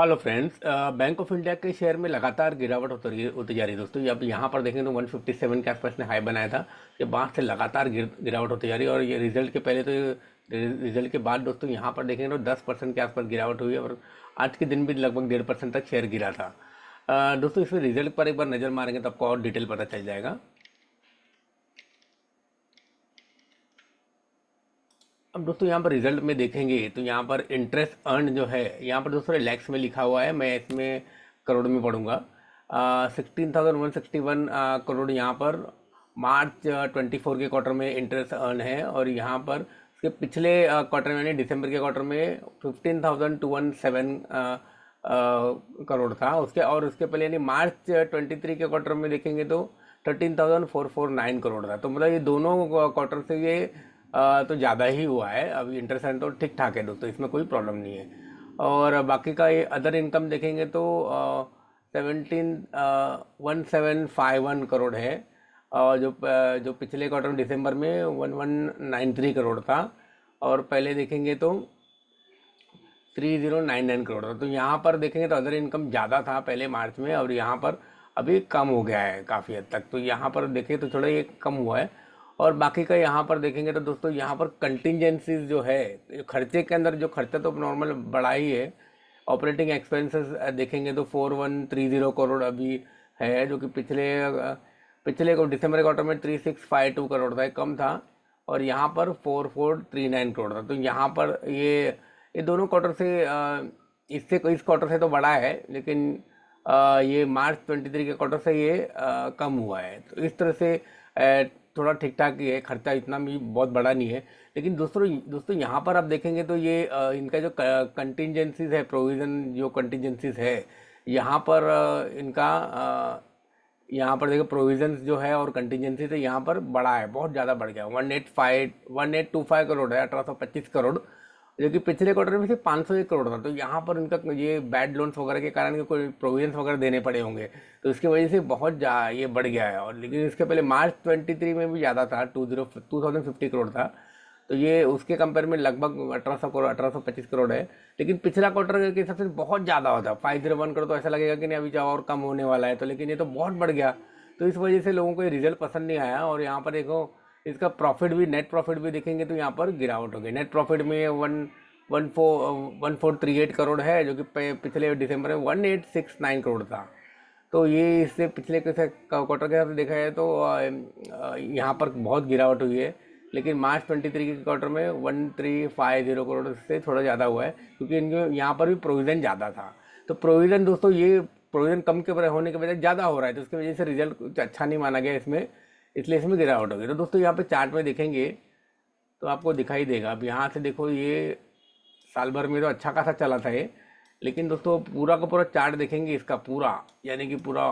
hello friends bank of India के share में लगातार गिरावट होती होती जा रही है दोस्तों अब यहाँ पर देखें तो 157 के आसपास ने हाई बनाया था ये बाँस से लगातार गिर गिरावट होती जा रही है और ये रिजल्ट के पहले तो रिजल्ट के बाद दोस्तों यहाँ पर देखें तो 10 परसेंट के आसपास गिरावट हुई और आज के दिन भी लगभग डेढ़ परसेंट तक शेयर गिरा था uh, दोस्तों इसमें रिजल्ट पर एक बार नज़र मारेंगे तो आपको और डिटेल पता चल जाएगा अब दोस्तों यहाँ पर रिजल्ट में देखेंगे तो यहाँ पर इंटरेस्ट अर्न जो है यहाँ पर दोस्तों लैक्स में लिखा हुआ है मैं इसमें करोड़ में पढ़ूंगा sixteen thousand one sixty one crore यहाँ पर मार्च ट्वेंटी फोर के क्वार्टर में इंटरेस्ट अर्न है और यहाँ पर उसके पिछले क्वार्टर में यानी डिसम्बर के क्वार्टर में fifteen thousand two one seven crore था उसके और उसके पहले यानी मार्च ट्वेंटी थ्री के क्वार्टर में देखेंगे तो thirteen thousand four four nine crore था तो मतलब ये दोनों क्वार्टर से ये तो ज़्यादा ही हुआ है अब इंटरेस्ट रेट तो ठीक ठाक है दोस्तों इसमें कोई प्रॉब्लम नहीं है और बाकी का ये अदर इनकम देखेंगे तो seventeen one seven five one crore है और जो जो पिछले क्वार्टर दिसंबर में one one nine three crore था और पहले देखेंगे तो three zero nine nine crore था तो यहाँ पर देखेंगे तो अदर इनकम ज़्यादा था पहले मार्च में और यहाँ पर अभी कम हो गया है काफ़ी हद तक तो यहाँ पर देखें तो थोड़ा ये कम हुआ है और बाकी का यहाँ पर देखेंगे तो दोस्तों यहाँ पर कंटिजेंसीज जो है खर्चे के अंदर जो खर्चा तो नॉर्मल बढ़ा ही है ऑपरेटिंग एक्सपेंसेस देखेंगे तो four one three zero crore अभी है जो कि पिछले पिछले को दिसंबर क्वार्टर में three six five two crore था कम था और यहाँ पर four four three nine crore था तो यहाँ पर ये ये दोनों क्वार्टर से इससे इस क्वार्टर से तो बड़ा है लेकिन ये मार्च ट्वेंटी के क्वार्टर से ये कम हुआ है तो इस तरह से थोड़ा ठीक ठाक ही है खर्चा इतना भी बहुत बड़ा नहीं है लेकिन दोस्तों दोस्तों यहाँ पर आप देखेंगे तो ये इनका जो कंटिजेंसीज है प्रोविज़न जो कंटिजेंसीज है यहाँ पर इनका यहाँ पर देखो प्रोविजंस जो है और कंटिजेंसी से यहाँ पर बड़ा है बहुत ज़्यादा बढ़ गया one eight five one eight two five crore है अठारह सौ पच्चीस करोड़ जो कि पिछले क्वार्टर में सिर्फ पाँच सौ करोड़ था तो यहाँ पर उनका ये बैड लोन्स वगैरह के कारण कोई प्रोविजन वगैरह देने पड़े होंगे तो इसकी वजह से बहुत ये बढ़ गया है और लेकिन इसके पहले मार्च ट्वेंटी में भी ज़्यादा था two zero two thousand fifty crore था तो ये उसके कंपेयर में लगभग अठारह सौ करोड़ अठारह सौ पच्चीस करोड़ है लेकिन पिछला क्वार्टर के हिसाब से बहुत ज़्यादा होता है फाइव जीरो वन करोड़ तो ऐसा लगेगा कि नहीं अभी जाओ और कम होने वाला है तो लेकिन ये तो बहुत बढ़ गया तो इस वजह से लोगों को ये रिजल्ट पसंद नहीं आया और यहाँ पर देखो इसका प्रॉफिट भी नेट प्रॉफिट भी देखेंगे तो यहाँ पर गिरावट होगी नेट प्रॉफिट में one one four one four three eight crore है जो कि पिछले दिसंबर में one eight six nine crore था तो ये इससे पिछले क्वार्टर के हिसाब से देखा जाए तो यहाँ पर बहुत गिरावट हुई है लेकिन मार्च ट्वेंटी थ्री के क्वार्टर में one three five zero crore से थोड़ा ज़्यादा हुआ है क्योंकि इनके यहाँ पर भी प्रोविज़न ज़्यादा था तो प्रोविज़न दोस्तों ये प्रोविज़न कम के होने के वजह ज़्यादा हो रहा है तो उसकी वजह से रिजल्ट कुछ अच्छा नहीं माना गया इसमें इसलिए इसमें गिरावट होगी तो दोस्तों यहाँ पे चार्ट में देखेंगे तो आपको दिखाई देगा अब यहाँ से देखो ये साल भर में तो अच्छा खासा चला था ये लेकिन दोस्तों पूरा का पूरा चार्ट देखेंगे इसका पूरा यानी कि पूरा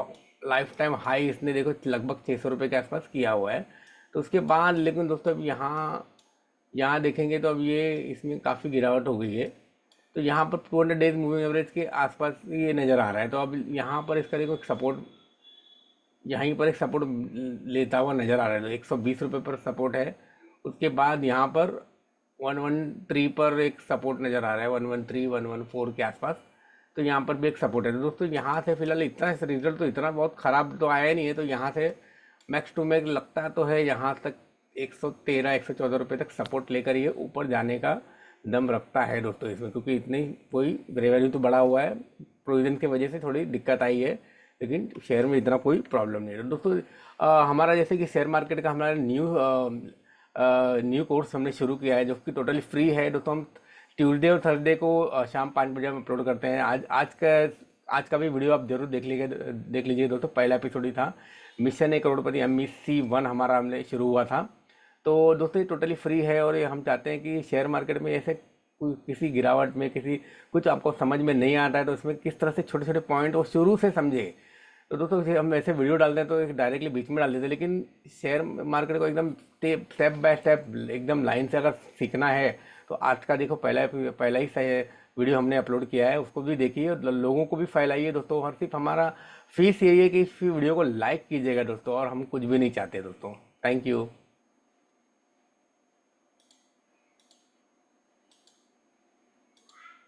लाइफ टाइम हाई इसने देखो लगभग छः सौ रुपये के आसपास किया हुआ है तो उसके बाद लेकिन दोस्तों अब यहाँ यहाँ देखेंगे तो अब ये इसमें काफ़ी गिरावट हो गई है तो यहाँ पर two hundred days moving average के आसपास ये नज़र आ रहा है तो अब यहाँ पर इसका देखो सपोर्ट यहीं पर एक सपोर्ट लेता हुआ नज़र तो आ रहा है एक सौ बीस रुपये पर सपोर्ट है उसके बाद यहाँ पर वन वन थ्री पर एक सपोर्ट नज़र आ रहा है one one three one one four के आसपास तो यहाँ पर भी एक सपोर्ट है तो दोस्तों यहाँ से फिलहाल इतना रिजल्ट तो इतना बहुत ख़राब तो आया नहीं है तो यहाँ से मैक्स टू मैक्स लगता तो है यहाँ तक एक एक सौ तेरह सौ चौदह रुपये तक सपोर्ट लेकर ये ऊपर जाने का दम रखता है दोस्तों इसमें क्योंकि इतनी कोई रेवेन्यू तो बढ़ा हुआ है प्रोविज़न की वजह से थोड़ी दिक्कत आई है लेकिन शेयर में इतना कोई प्रॉब्लम नहीं है दोस्तों हमारा जैसे कि शेयर मार्केट का हमारा न्यू न्यू कोर्स हमने शुरू किया है जो कि टोटली फ्री है दोस्तों हम ट्यूसडे और थर्सडे को शाम पाँच बजे हम अपलोड करते हैं आज आज का आज का भी वीडियो आप जरूर देख लीजिए देख लीजिए दोस्तों पहला एपिसोड ही था mission A crorepati M C e one हमारा हमने शुरू हुआ था तो दोस्तों ये टोटली फ्री है और ये हम चाहते हैं कि शेयर मार्केट में ऐसे कोई किसी गिरावट में किसी कुछ आपको समझ में नहीं आता है तो उसमें किस तरह से छोटे छोटे पॉइंट वो शुरू से समझे तो दोस्तों हम ऐसे वीडियो डालते हैं तो एक डायरेक्टली बीच में डाल देते हैं लेकिन शेयर मार्केट को एकदम स्टेप बाय स्टेप एकदम लाइन से अगर सीखना है तो आज का देखो पहला पहला ही वीडियो हमने अपलोड किया है उसको भी देखिए और लोगों को भी फैलाइए दोस्तों और सिर्फ हमारा फीस यही है कि इस वीडियो को लाइक कीजिएगा दोस्तों और हम कुछ भी नहीं चाहते दोस्तों थैंक यू